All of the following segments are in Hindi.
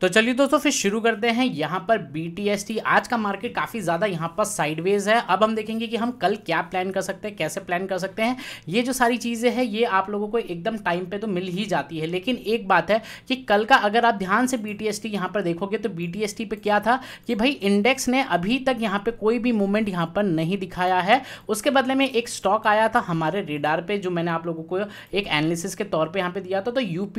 तो चलिए दोस्तों फिर शुरू करते हैं यहाँ पर बी आज का मार्केट काफ़ी ज़्यादा यहाँ पर साइडवेज है अब हम देखेंगे कि हम कल क्या प्लान कर सकते हैं कैसे प्लान कर सकते हैं ये जो सारी चीज़ें हैं ये आप लोगों को एकदम टाइम पे तो मिल ही जाती है लेकिन एक बात है कि कल का अगर आप ध्यान से बी टी यहाँ पर देखोगे तो बी टी पे क्या था कि भाई इंडेक्स ने अभी तक यहाँ पर कोई भी मूवमेंट यहाँ पर नहीं दिखाया है उसके बदले में एक स्टॉक आया था हमारे रेडार पर जो मैंने आप लोगों को एक एनालिसिस के तौर पर यहाँ पर दिया था तो यू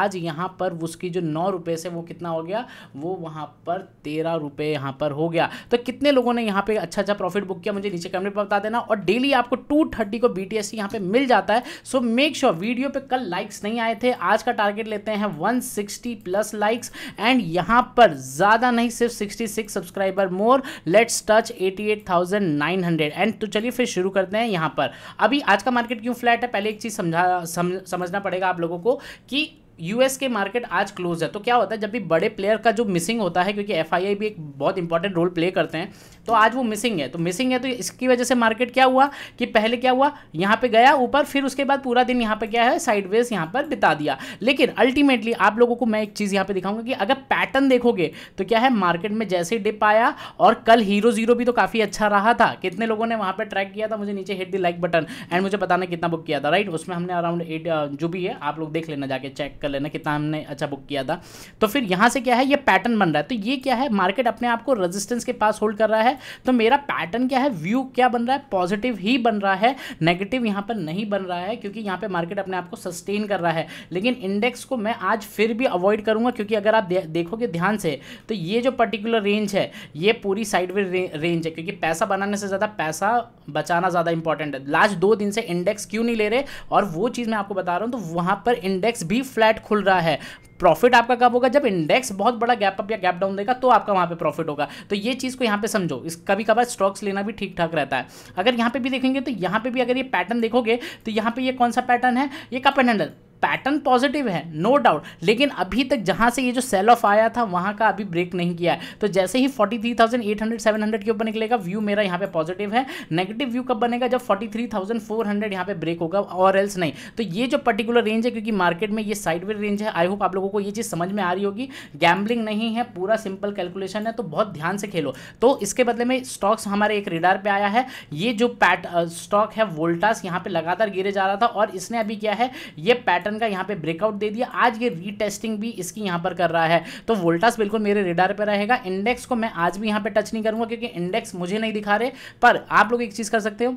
आज यहाँ पर उसकी जो नौ से वो कितना कितना हो गया वो वहाँ पर तेरह रुपये यहाँ पर हो गया तो कितने लोगों ने यहाँ पे अच्छा अच्छा प्रॉफिट बुक किया मुझे नीचे कमेंट पर बता देना और डेली आपको टू थर्टी को बी टी एस यहाँ पर मिल जाता है सो मेक श्योर वीडियो पर कल लाइक्स नहीं आए थे आज का टारगेट लेते हैं one sixty plus likes and यहाँ पर ज़्यादा नहीं सिर्फ sixty six subscriber more let's touch eighty eight thousand nine hundred and तो चलिए फिर शुरू करते हैं यहाँ पर अभी आज का मार्केट क्यों फ्लैट है पहले एक चीज़ समझा सम, समझना पड़ेगा आप लोगों को कि यूएस के मार्केट आज क्लोज है तो क्या होता है जब भी बड़े प्लेयर का जो मिसिंग होता है क्योंकि एफ भी एक बहुत इंपॉर्टेंट रोल प्ले करते हैं तो आज वो मिसिंग है तो मिसिंग है तो इसकी वजह से मार्केट क्या हुआ कि पहले क्या हुआ यहाँ पे गया ऊपर फिर उसके बाद पूरा दिन यहाँ पे क्या है साइडवेज यहाँ पर बिता दिया लेकिन अल्टीमेटली आप लोगों को मैं एक चीज़ यहाँ पे दिखाऊंगा कि अगर पैटर्न देखोगे तो क्या है मार्केट में जैसे डिप आया और कल हीरो जीरो भी तो काफ़ी अच्छा रहा था कितने लोगों ने वहाँ पर ट्रैक किया था मुझे नीचे hit the like button and मुझे बताना कितना बुक किया था राइट उसमें हमने अराउंड एट जो भी है आप लोग देख लेना जाके चेक कर कर लेना कितना हमने अच्छा बुक किया था तो फिर यहाँ से क्या है ये पैटर्न बन रहा है तो ये क्या है मार्केट अपने आप को रजिस्टेंस के पास होल्ड कर रहा है तो मेरा पैटर्न क्या है व्यू क्या बन रहा है पॉजिटिव ही बन रहा है नेगेटिव यहाँ पर नहीं बन रहा है क्योंकि यहाँ पर मार्केट अपने आप को सस्टेन कर रहा है लेकिन इंडेक्स को मैं आज फिर भी अवॉइड करूँगा क्योंकि अगर आप देखोगे ध्यान से तो ये जो पर्टिकुलर रेंज है ये पूरी साइडवे रेंज है क्योंकि पैसा बनाने से ज़्यादा पैसा बचाना ज़्यादा इंपॉर्टेंट है लास्ट दो दिन से इंडेक्स क्यों नहीं ले रहे और वो चीज़ मैं आपको बता रहा हूँ तो वहाँ पर इंडेक्स भी फ्लैट खुल रहा है प्रॉफिट आपका कब होगा जब इंडेक्स बहुत बड़ा गैप अप या गैप डाउन देगा तो आपका वहाँ पे प्रॉफिट होगा तो ये चीज़ को यहाँ पे समझो इस कभी कभार स्टॉक्स लेना भी ठीक ठाक रहता है अगर यहाँ पे भी देखेंगे तो यहाँ पे भी अगर ये पैटर्न देखोगे तो यहाँ पे ये कौन सा पैटर्न है ये cup and handle pattern positive है नो no डाउट लेकिन अभी तक जहां से ये जो सेल ऑफ आया था वहां का अभी ब्रेक नहीं किया है तो जैसे ही 43,800 700 के ऊपर निकलेगा व्यू मेरा यहां पे पॉजिटिव है नेगेटिव व्यू कब बनेगा जब 43,400 यहां पर ब्रेक होगा और एल्स नहीं तो ये जो पर्टिकुलर रेंज है क्योंकि मार्केट में ये साइडवे रेंज है आई होप आप लोगों को ये चीज़ समझ में आ रही होगी गैम्बलिंग नहीं है पूरा सिंपल कैलकुलेशन है तो बहुत ध्यान से खेलो तो इसके बदले में स्टॉक्स हमारे एक रिडार पर आया है ये जो पैट स्टॉक है वोल्टास यहाँ पे लगातार गिरे जा रहा था और इसने अभी क्या है ये पैटर्न पैटर्न का यहाँ पे ब्रेकआउट दे दिया आज ये रीटेस्टिंग भी इसकी यहाँ पर कर रहा है तो वोल्टास बिल्कुल मेरे रेडार पर रहेगा इंडेक्स को मैं आज भी यहाँ पर टच नहीं करूँगा क्योंकि इंडेक्स मुझे नहीं दिखा रहे पर आप लोग एक चीज़ कर सकते हो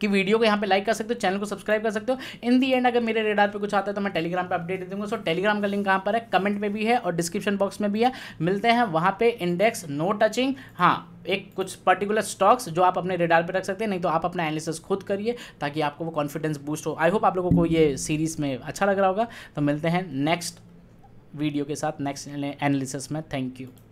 कि वीडियो को यहाँ पे लाइक कर सकते हो चैनल को सब्सक्राइब कर सकते हो इन दी एंड अगर मेरे रेडार पे कुछ आता है तो मैं टेलीग्राम पे अपडेट दे दूंगा सो टेलीग्राम का लिंक कहाँ पर है कमेंट में भी है और डिस्क्रिप्शन बॉक्स में भी है मिलते हैं वहाँ पे इंडेक्स नो टचिंग हाँ एक कुछ पर्टिकुलर स्टॉक्स जो आप अपने रेडार पे रख सकते हैं नहीं तो आप अपना एनालिसिस खुद करिए ताकि आपको वो कॉन्फिडेंस बूस्ट हो आई होप आप लोगों को ये सीरीज़ में अच्छा लग रहा होगा तो मिलते हैं नेक्स्ट वीडियो के साथ नेक्स्ट एनालिसिस में थैंक यू